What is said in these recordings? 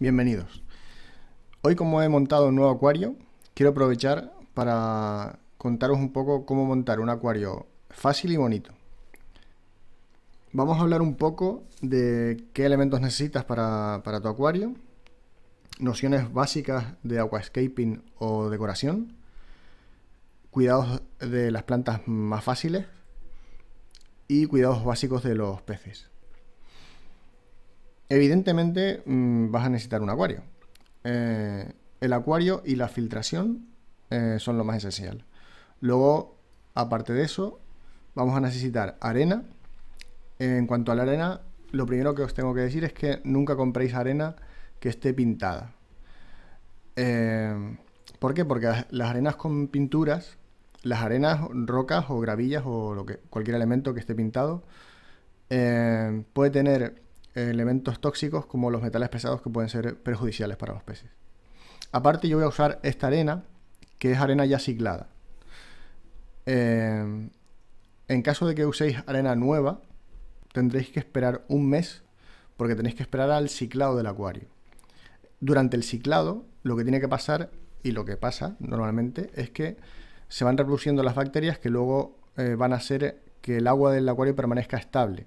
Bienvenidos. Hoy como he montado un nuevo acuario, quiero aprovechar para contaros un poco cómo montar un acuario fácil y bonito. Vamos a hablar un poco de qué elementos necesitas para, tu acuario, nociones básicas de aquascaping o decoración, cuidados de las plantas más fáciles y cuidados básicos de los peces. Evidentemente mm, vas a necesitar un acuario. Eh, el acuario y la filtración eh, son lo más esencial. Luego, aparte de eso, vamos a necesitar arena. En cuanto a la arena, lo primero que os tengo que decir es que nunca compréis arena que esté pintada. Eh, ¿Por qué? Porque las arenas con pinturas, las arenas, rocas o gravillas o lo que, cualquier elemento que esté pintado, puede tener elementos tóxicos como los metales pesados que pueden ser perjudiciales para los peces. Aparte yo voy a usar esta arena, que es arena ya ciclada. Eh, en caso de que uséis arena nueva, tendréis que esperar un mes porque tenéis que esperar al ciclado del acuario. Durante el ciclado, lo que tiene que pasar y lo que pasa normalmente es que se van reproduciendo las bacterias que luego eh, van a hacer que el agua del acuario permanezca estable.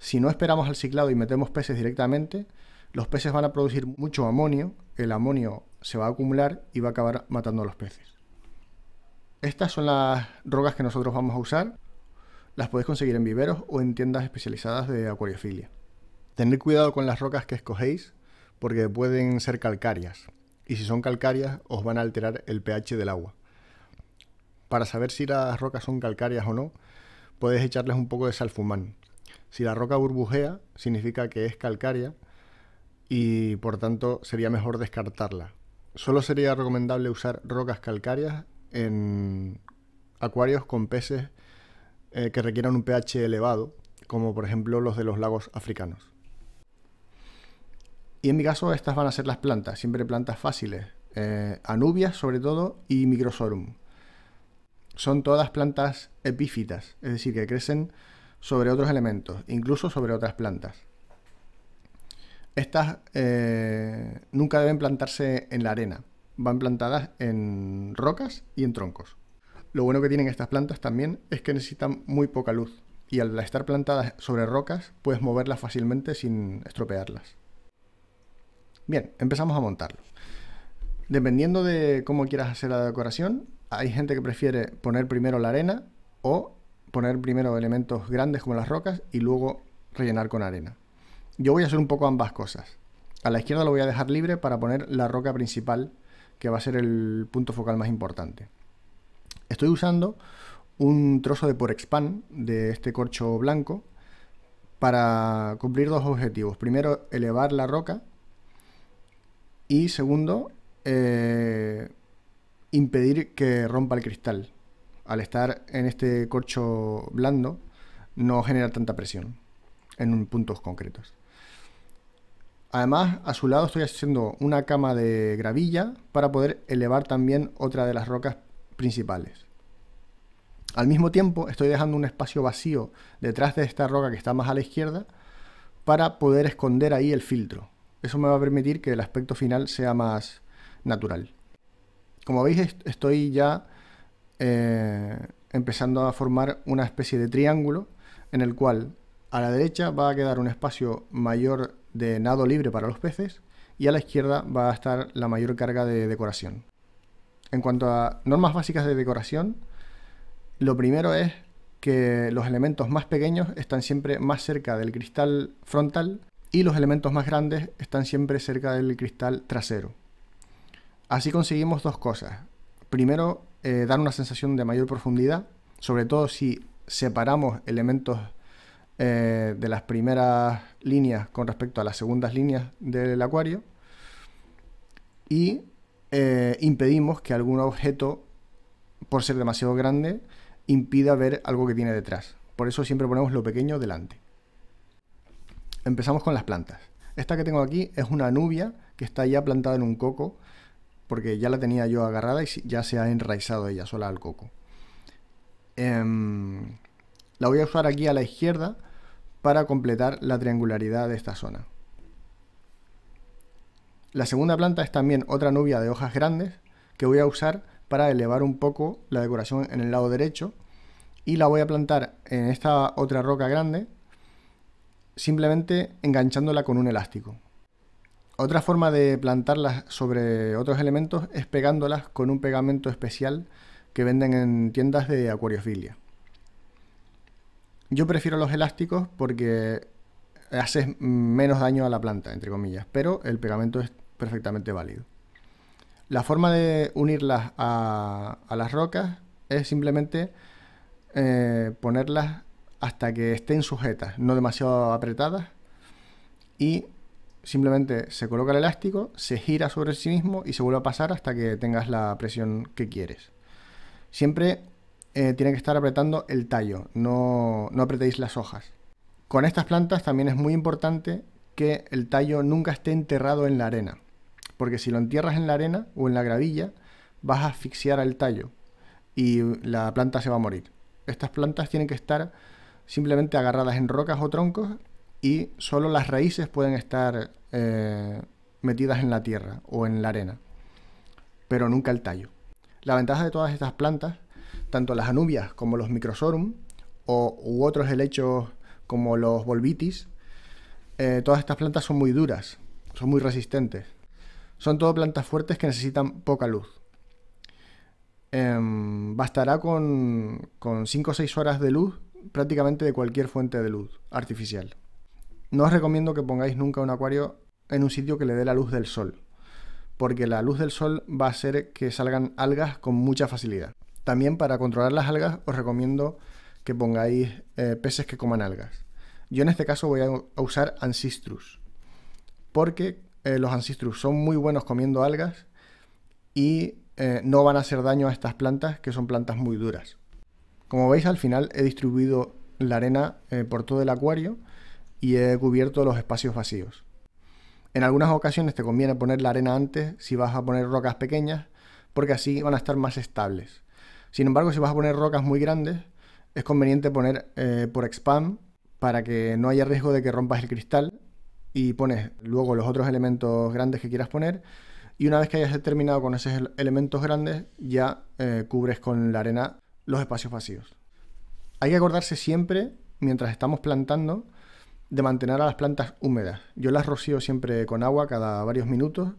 Si no esperamos al ciclado y metemos peces directamente, los peces van a producir mucho amonio, el amonio se va a acumular y va a acabar matando a los peces. Estas son las rocas que nosotros vamos a usar. Las podéis conseguir en viveros o en tiendas especializadas de acuariofilia. Tened cuidado con las rocas que escogéis porque pueden ser calcáreas y si son calcáreas os van a alterar el pH del agua. Para saber si las rocas son calcáreas o no, podéis echarles un poco de salfumán, si la roca burbujea, significa que es calcárea y por tanto sería mejor descartarla. Solo sería recomendable usar rocas calcáreas en acuarios con peces eh, que requieran un pH elevado, como por ejemplo los de los lagos africanos. Y en mi caso estas van a ser las plantas, siempre plantas fáciles, eh, anubias sobre todo y microsorum. Son todas plantas epífitas, es decir, que crecen sobre otros elementos, incluso sobre otras plantas. Estas eh, nunca deben plantarse en la arena, van plantadas en rocas y en troncos. Lo bueno que tienen estas plantas también es que necesitan muy poca luz y al estar plantadas sobre rocas puedes moverlas fácilmente sin estropearlas. Bien, empezamos a montarlo. Dependiendo de cómo quieras hacer la decoración, hay gente que prefiere poner primero la arena o poner primero elementos grandes como las rocas y luego rellenar con arena. Yo voy a hacer un poco ambas cosas. A la izquierda lo voy a dejar libre para poner la roca principal, que va a ser el punto focal más importante. Estoy usando un trozo de Porexpan de este corcho blanco para cumplir dos objetivos. Primero, elevar la roca y segundo, eh, impedir que rompa el cristal al estar en este corcho blando, no genera tanta presión en puntos concretos. Además, a su lado estoy haciendo una cama de gravilla para poder elevar también otra de las rocas principales. Al mismo tiempo, estoy dejando un espacio vacío detrás de esta roca que está más a la izquierda para poder esconder ahí el filtro. Eso me va a permitir que el aspecto final sea más natural. Como veis, estoy ya eh, empezando a formar una especie de triángulo en el cual a la derecha va a quedar un espacio mayor de nado libre para los peces y a la izquierda va a estar la mayor carga de decoración. En cuanto a normas básicas de decoración, lo primero es que los elementos más pequeños están siempre más cerca del cristal frontal y los elementos más grandes están siempre cerca del cristal trasero. Así conseguimos dos cosas. Primero, dar eh, dan una sensación de mayor profundidad, sobre todo si separamos elementos eh, de las primeras líneas con respecto a las segundas líneas del acuario y eh, impedimos que algún objeto, por ser demasiado grande, impida ver algo que tiene detrás. Por eso siempre ponemos lo pequeño delante. Empezamos con las plantas. Esta que tengo aquí es una nubia que está ya plantada en un coco porque ya la tenía yo agarrada y ya se ha enraizado ella sola al coco. Em, la voy a usar aquí a la izquierda para completar la triangularidad de esta zona. La segunda planta es también otra nubia de hojas grandes que voy a usar para elevar un poco la decoración en el lado derecho y la voy a plantar en esta otra roca grande simplemente enganchándola con un elástico. Otra forma de plantarlas sobre otros elementos es pegándolas con un pegamento especial que venden en tiendas de acuariofilia. Yo prefiero los elásticos porque haces menos daño a la planta, entre comillas, pero el pegamento es perfectamente válido. La forma de unirlas a, las rocas es simplemente eh, ponerlas hasta que estén sujetas, no demasiado apretadas, y simplemente se coloca el elástico, se gira sobre sí mismo y se vuelve a pasar hasta que tengas la presión que quieres. Siempre eh, tiene que estar apretando el tallo, no, no apretéis las hojas. Con estas plantas también es muy importante que el tallo nunca esté enterrado en la arena, porque si lo entierras en la arena o en la gravilla, vas a asfixiar al tallo y la planta se va a morir. Estas plantas tienen que estar simplemente agarradas en rocas o troncos y solo las raíces pueden estar eh, metidas en la tierra o en la arena, pero nunca el tallo. La ventaja de todas estas plantas, tanto las anubias como los microsorum o, u otros helechos como los volvitis, eh, todas estas plantas son muy duras, son muy resistentes. Son todas plantas fuertes que necesitan poca luz. Em, bastará con 5 o 6 horas de luz prácticamente de cualquier fuente de luz artificial. No os recomiendo que pongáis nunca un acuario en un sitio que le dé la luz del sol, porque la luz del sol va a hacer que salgan algas con mucha facilidad. También para controlar las algas os recomiendo que pongáis eh, peces que coman algas. Yo en este caso voy a usar ancistrus, porque eh, los ancistrus son muy buenos comiendo algas y eh, no van a hacer daño a estas plantas, que son plantas muy duras. Como veis al final he distribuido la arena por todo el acuario y he cubierto los espacios vacíos. En algunas ocasiones te conviene poner la arena antes si vas a poner rocas pequeñas, porque así van a estar más estables. Sin embargo, si vas a poner rocas muy grandes, es conveniente poner eh, por expand para que no haya riesgo de que rompas el cristal y pones luego los otros elementos grandes que quieras poner. Y una vez que hayas terminado con esos elementos grandes, ya eh, cubres con la arena los espacios vacíos. Hay que acordarse siempre, mientras estamos plantando, de mantener a las plantas húmedas. Yo las rocío siempre con agua cada varios minutos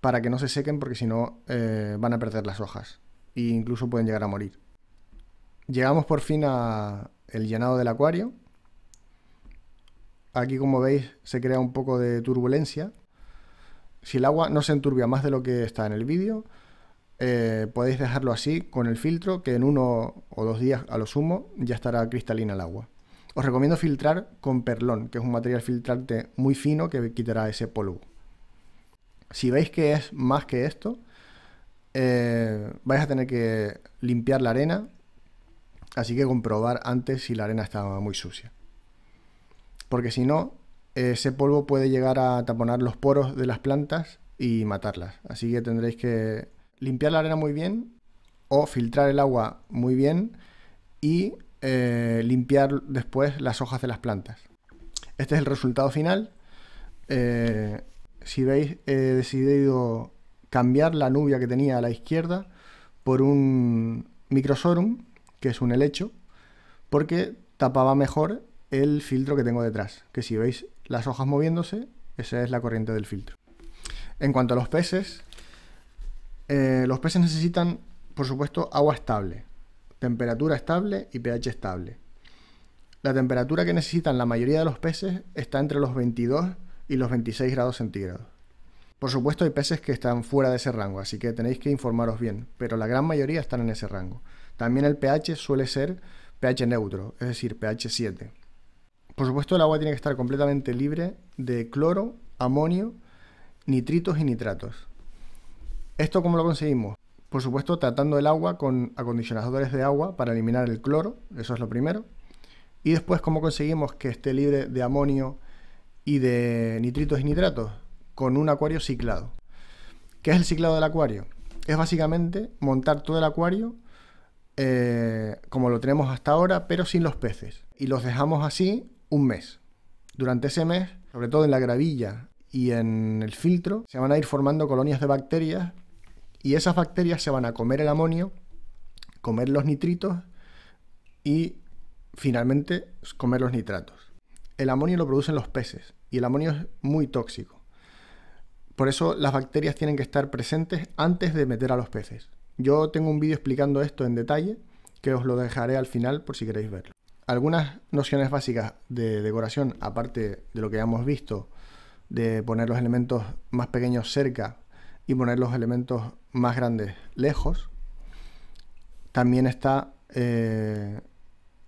para que no se sequen porque si no eh, van a perder las hojas e incluso pueden llegar a morir. Llegamos por fin al llenado del acuario. Aquí como veis se crea un poco de turbulencia. Si el agua no se enturbia más de lo que está en el vídeo, eh, podéis dejarlo así con el filtro que en uno o dos días a lo sumo ya estará cristalina el agua. Os recomiendo filtrar con perlón, que es un material filtrante muy fino que quitará ese polvo. Si veis que es más que esto, eh, vais a tener que limpiar la arena, así que comprobar antes si la arena estaba muy sucia. Porque si no, ese polvo puede llegar a taponar los poros de las plantas y matarlas. Así que tendréis que limpiar la arena muy bien o filtrar el agua muy bien y eh, limpiar después las hojas de las plantas. Este es el resultado final. Eh, si veis, he decidido cambiar la nubia que tenía a la izquierda por un microsorum, que es un helecho, porque tapaba mejor el filtro que tengo detrás, que si veis las hojas moviéndose, esa es la corriente del filtro. En cuanto a los peces, eh, los peces necesitan, por supuesto, agua estable temperatura estable y pH estable. La temperatura que necesitan la mayoría de los peces está entre los 22 y los 26 grados centígrados. Por supuesto hay peces que están fuera de ese rango, así que tenéis que informaros bien, pero la gran mayoría están en ese rango. También el pH suele ser pH neutro, es decir, pH 7. Por supuesto el agua tiene que estar completamente libre de cloro, amonio, nitritos y nitratos. ¿Esto cómo lo conseguimos? Por supuesto, tratando el agua con acondicionadores de agua para eliminar el cloro, eso es lo primero. Y después, ¿cómo conseguimos que esté libre de amonio y de nitritos y nitratos? Con un acuario ciclado. ¿Qué es el ciclado del acuario? Es básicamente montar todo el acuario eh, como lo tenemos hasta ahora, pero sin los peces. Y los dejamos así un mes. Durante ese mes, sobre todo en la gravilla y en el filtro, se van a ir formando colonias de bacterias y esas bacterias se van a comer el amonio, comer los nitritos y finalmente comer los nitratos. El amonio lo producen los peces y el amonio es muy tóxico. Por eso las bacterias tienen que estar presentes antes de meter a los peces. Yo tengo un vídeo explicando esto en detalle que os lo dejaré al final por si queréis verlo. Algunas nociones básicas de decoración, aparte de lo que ya hemos visto, de poner los elementos más pequeños cerca y poner los elementos más grandes lejos, también está eh,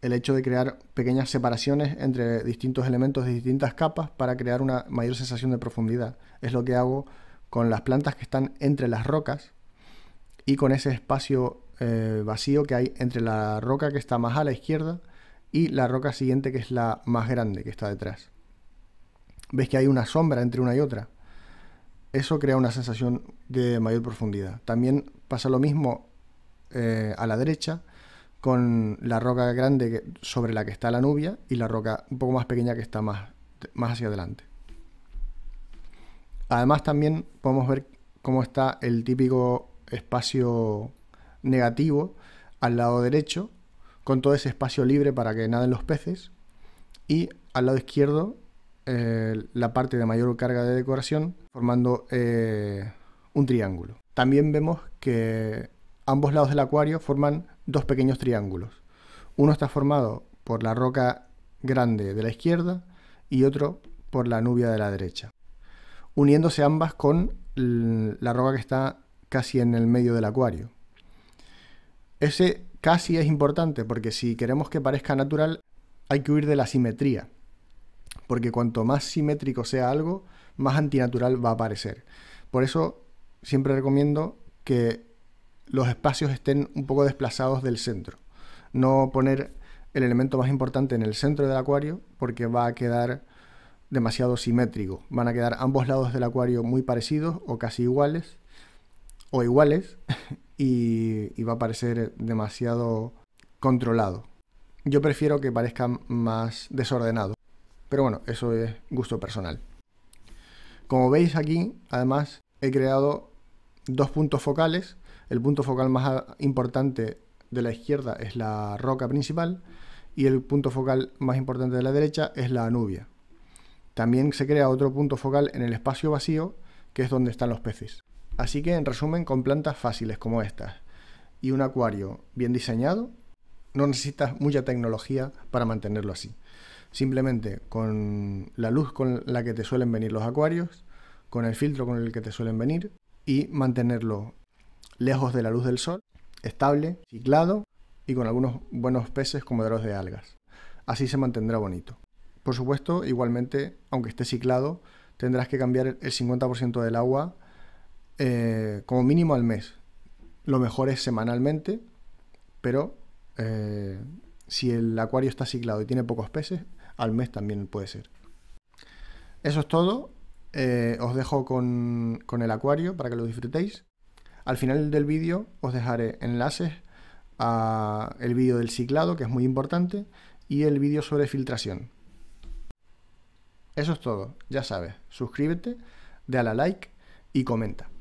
el hecho de crear pequeñas separaciones entre distintos elementos de distintas capas para crear una mayor sensación de profundidad. Es lo que hago con las plantas que están entre las rocas y con ese espacio eh, vacío que hay entre la roca que está más a la izquierda y la roca siguiente que es la más grande que está detrás. ¿Ves que hay una sombra entre una y otra? eso crea una sensación de mayor profundidad. También pasa lo mismo eh, a la derecha con la roca grande sobre la que está la nubia y la roca un poco más pequeña que está más, más hacia adelante. Además también podemos ver cómo está el típico espacio negativo al lado derecho, con todo ese espacio libre para que naden los peces, y al lado izquierdo eh, la parte de mayor carga de decoración formando eh, un triángulo. También vemos que ambos lados del acuario forman dos pequeños triángulos. Uno está formado por la roca grande de la izquierda y otro por la nubia de la derecha, uniéndose ambas con la roca que está casi en el medio del acuario. Ese casi es importante porque si queremos que parezca natural hay que huir de la simetría porque cuanto más simétrico sea algo, más antinatural va a parecer. Por eso siempre recomiendo que los espacios estén un poco desplazados del centro. No poner el elemento más importante en el centro del acuario porque va a quedar demasiado simétrico. Van a quedar ambos lados del acuario muy parecidos o casi iguales o iguales y, y va a parecer demasiado controlado. Yo prefiero que parezca más desordenado. Pero bueno, eso es gusto personal. Como veis aquí, además, he creado dos puntos focales. El punto focal más importante de la izquierda es la roca principal y el punto focal más importante de la derecha es la anubia. También se crea otro punto focal en el espacio vacío, que es donde están los peces. Así que, en resumen, con plantas fáciles como estas y un acuario bien diseñado, no necesitas mucha tecnología para mantenerlo así. Simplemente con la luz con la que te suelen venir los acuarios, con el filtro con el que te suelen venir y mantenerlo lejos de la luz del sol, estable, ciclado y con algunos buenos peces como de algas. Así se mantendrá bonito. Por supuesto, igualmente, aunque esté ciclado, tendrás que cambiar el 50% del agua eh, como mínimo al mes. Lo mejor es semanalmente, pero eh, si el acuario está ciclado y tiene pocos peces, al mes también puede ser. Eso es todo. Eh, os dejo con, el acuario para que lo disfrutéis. Al final del vídeo os dejaré enlaces a el vídeo del ciclado, que es muy importante, y el vídeo sobre filtración. Eso es todo, ya sabes, suscríbete, dale a like y comenta.